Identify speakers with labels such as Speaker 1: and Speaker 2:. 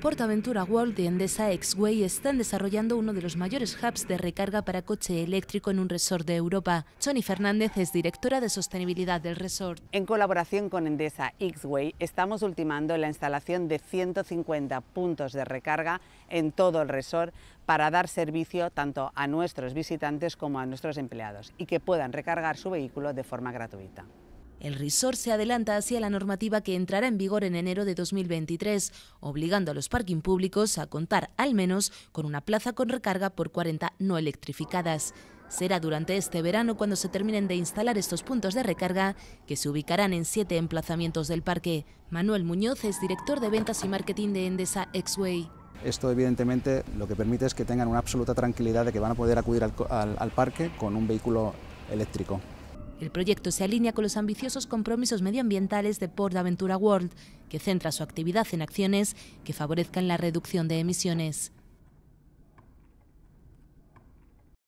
Speaker 1: PortAventura World y Endesa X-Way están desarrollando uno de los mayores hubs de recarga para coche eléctrico en un resort de Europa. Johnny Fernández es directora de sostenibilidad del resort. En colaboración con
Speaker 2: Endesa X-Way
Speaker 1: estamos ultimando la instalación de
Speaker 2: 150 puntos de recarga en todo el resort para dar servicio tanto a nuestros visitantes como a nuestros empleados y que puedan recargar su vehículo de forma gratuita.
Speaker 1: El resort se adelanta hacia la normativa que entrará en vigor en enero de 2023, obligando a los parking públicos a contar al menos con una plaza con recarga por 40 no electrificadas. Será durante este verano cuando se terminen de instalar estos puntos de recarga que se ubicarán en siete emplazamientos del parque. Manuel Muñoz es director de ventas y marketing de Endesa Xway.
Speaker 3: Esto evidentemente lo que permite es que tengan una absoluta tranquilidad de que van a poder acudir al parque con un vehículo eléctrico.
Speaker 1: El proyecto se alinea con los ambiciosos compromisos medioambientales de Port Aventura World, que centra su actividad en acciones que favorezcan la reducción de emisiones.